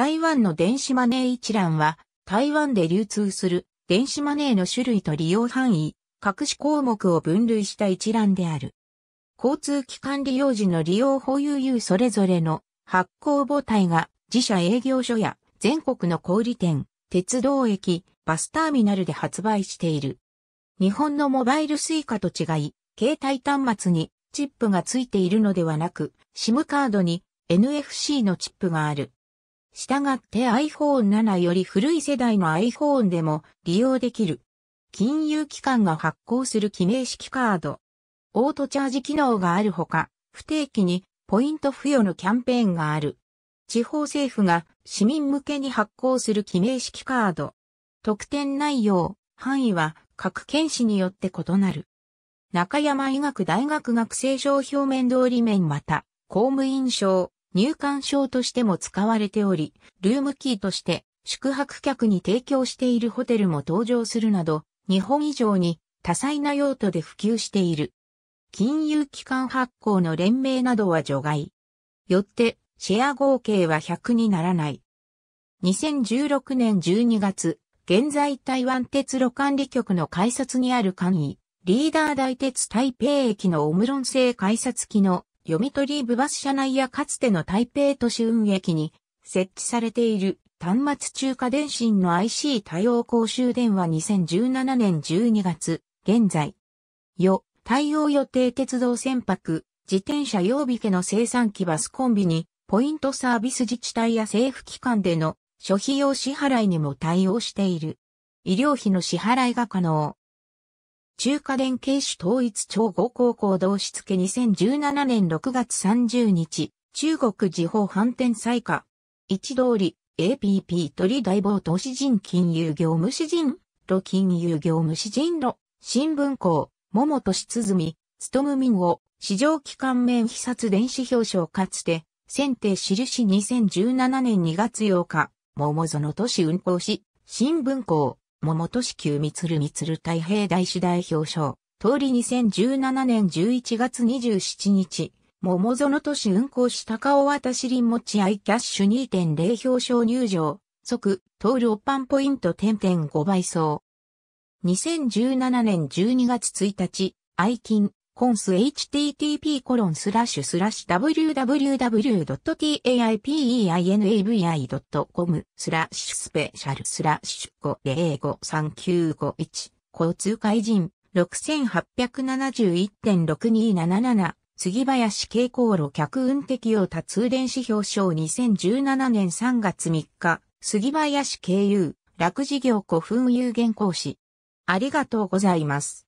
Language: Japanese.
台湾の電子マネー一覧は、台湾で流通する電子マネーの種類と利用範囲、各種項目を分類した一覧である。交通機関利用時の利用保有有それぞれの発行母体が自社営業所や全国の小売店、鉄道駅、バスターミナルで発売している。日本のモバイルスイカと違い、携帯端末にチップが付いているのではなく、SIM カードに NFC のチップがある。したがって iPhone7 より古い世代の iPhone でも利用できる。金融機関が発行する記名式カード。オートチャージ機能があるほか、不定期にポイント付与のキャンペーンがある。地方政府が市民向けに発行する記名式カード。特典内容、範囲は各県市によって異なる。中山医学大学学生証表面通り面また、公務員証、入館証としても使われており、ルームキーとして宿泊客に提供しているホテルも登場するなど、日本以上に多彩な用途で普及している。金融機関発行の連名などは除外。よって、シェア合計は100にならない。2016年12月、現在台湾鉄路管理局の改札にある簡易、リーダー大鉄台北駅のオムロン製改札機の読み取り部バス車内やかつての台北都市運営機に設置されている端末中華電信の IC 対応公衆電話2017年12月、現在。よ、対応予定鉄道船舶、自転車用備家の生産機バスコンビニ、ポイントサービス自治体や政府機関での諸費用支払いにも対応している。医療費の支払いが可能。中華連携種統一超合高校同付け。2017年6月30日、中国地方反転再開。一通り、APP 鳥大暴都市人金融業務市人、路金融業務市人路、新聞校、桃都市鼓、務民を、市場機関名被殺電子表彰かつて、選定印2017年2月8日、桃園都市運行し、新聞校、桃都市級三鶴三鶴太平大師代表賞、通り2017年11月27日、桃園都市運行市高尾渡し林持ち合いキャッシュ2.0表賞入場、即、通るっぱんポイント10.5倍増。2017年12月1日、愛金、コンス http コロンスラッシュスラッシュ w w w t a i p e i n a v i c o m スラッシュスペシャルスラッシュ5053951交通会人6871.6277杉林蛍光路客運適用多通電子表彰2017年3月3日杉林経由楽事業古墳有限講師ありがとうございます。